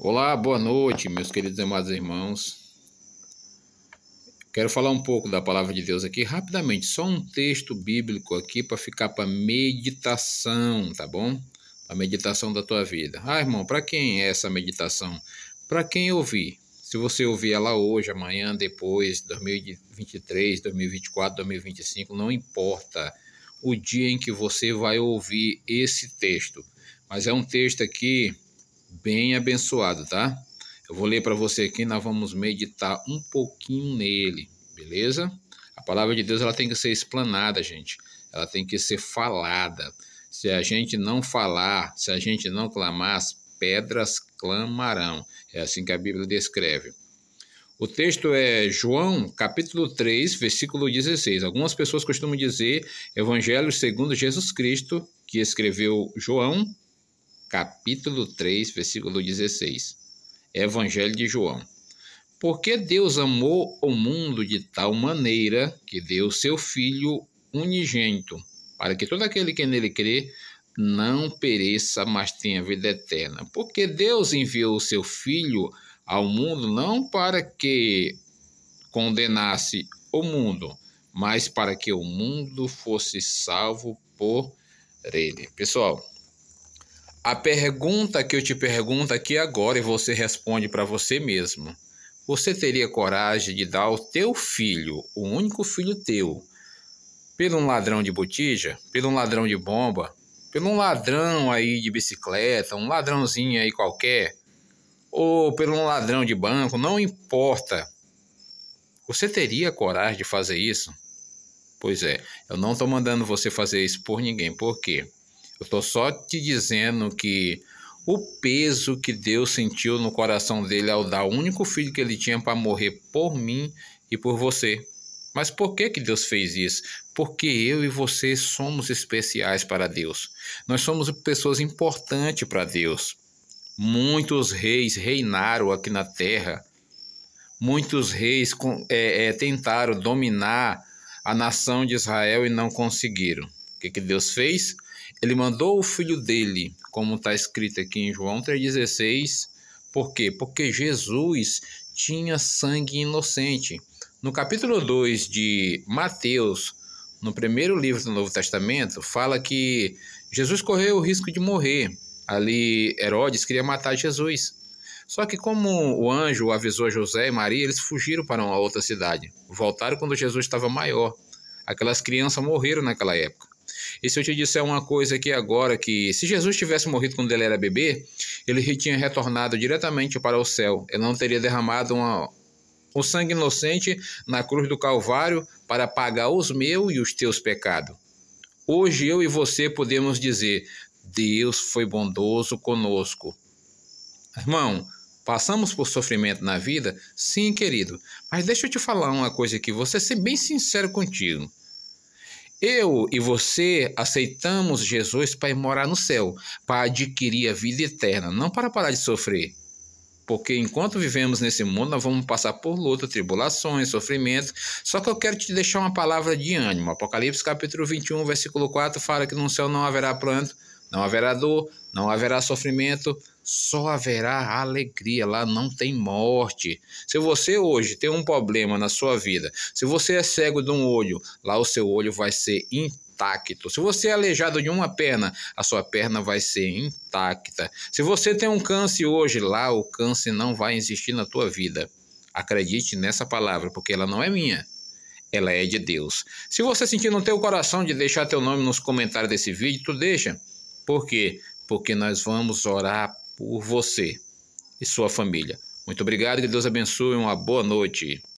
Olá, boa noite, meus queridos e amados irmãos. Quero falar um pouco da palavra de Deus aqui rapidamente, só um texto bíblico aqui para ficar para meditação, tá bom? A meditação da tua vida. Ah, irmão, para quem é essa meditação? Para quem ouvir? Se você ouvir ela hoje, amanhã, depois, 2023, 2024, 2025, não importa o dia em que você vai ouvir esse texto. Mas é um texto aqui bem abençoado, tá? Eu vou ler para você aqui, nós vamos meditar um pouquinho nele, beleza? A palavra de Deus ela tem que ser explanada, gente. Ela tem que ser falada. Se a gente não falar, se a gente não clamar, as pedras clamarão. É assim que a Bíblia descreve. O texto é João, capítulo 3, versículo 16. Algumas pessoas costumam dizer Evangelho segundo Jesus Cristo, que escreveu João, capítulo 3, versículo 16. Evangelho de João. Porque Deus amou o mundo de tal maneira que deu seu Filho unigênito, para que todo aquele que nele crê não pereça, mas tenha vida eterna. Porque Deus enviou o seu Filho ao mundo não para que condenasse o mundo, mas para que o mundo fosse salvo por ele. Pessoal, a pergunta que eu te pergunto aqui agora e você responde para você mesmo: Você teria coragem de dar o teu filho, o único filho teu, pelo um ladrão de botija, pelo um ladrão de bomba, pelo um ladrão aí de bicicleta, um ladrãozinho aí qualquer, ou pelo um ladrão de banco, não importa. Você teria coragem de fazer isso? Pois é, eu não estou mandando você fazer isso por ninguém. Por quê? Eu estou só te dizendo que o peso que Deus sentiu no coração dele ao dar o único filho que ele tinha para morrer por mim e por você. Mas por que, que Deus fez isso? Porque eu e você somos especiais para Deus. Nós somos pessoas importantes para Deus. Muitos reis reinaram aqui na terra. Muitos reis é, é, tentaram dominar a nação de Israel e não conseguiram. O que, que Deus fez? Ele mandou o filho dele, como está escrito aqui em João 3,16. Por quê? Porque Jesus tinha sangue inocente. No capítulo 2 de Mateus, no primeiro livro do Novo Testamento, fala que Jesus correu o risco de morrer. Ali, Herodes queria matar Jesus. Só que, como o anjo avisou a José e Maria, eles fugiram para uma outra cidade. Voltaram quando Jesus estava maior. Aquelas crianças morreram naquela época. E se eu te disser uma coisa aqui agora, que se Jesus tivesse morrido quando ele era bebê, ele tinha retornado diretamente para o céu. Ele não teria derramado uma, o sangue inocente na cruz do Calvário para pagar os meus e os teus pecados. Hoje eu e você podemos dizer: Deus foi bondoso conosco. Irmão, passamos por sofrimento na vida? Sim, querido. Mas deixa eu te falar uma coisa aqui, vou ser bem sincero contigo. Eu e você aceitamos Jesus para ir morar no céu, para adquirir a vida eterna, não para parar de sofrer. Porque enquanto vivemos nesse mundo, nós vamos passar por luta, tribulações, sofrimento. Só que eu quero te deixar uma palavra de ânimo. Apocalipse capítulo 21, versículo 4 fala que no céu não haverá pranto, não haverá dor, não haverá sofrimento, só haverá alegria, lá não tem morte. Se você hoje tem um problema na sua vida, se você é cego de um olho, lá o seu olho vai ser intacto. Se você é aleijado de uma perna, a sua perna vai ser intacta. Se você tem um câncer hoje, lá o câncer não vai existir na tua vida. Acredite nessa palavra, porque ela não é minha ela é de Deus. Se você sentir no teu coração de deixar teu nome nos comentários desse vídeo, tu deixa. Por quê? Porque nós vamos orar por você e sua família. Muito obrigado, que Deus abençoe, uma boa noite.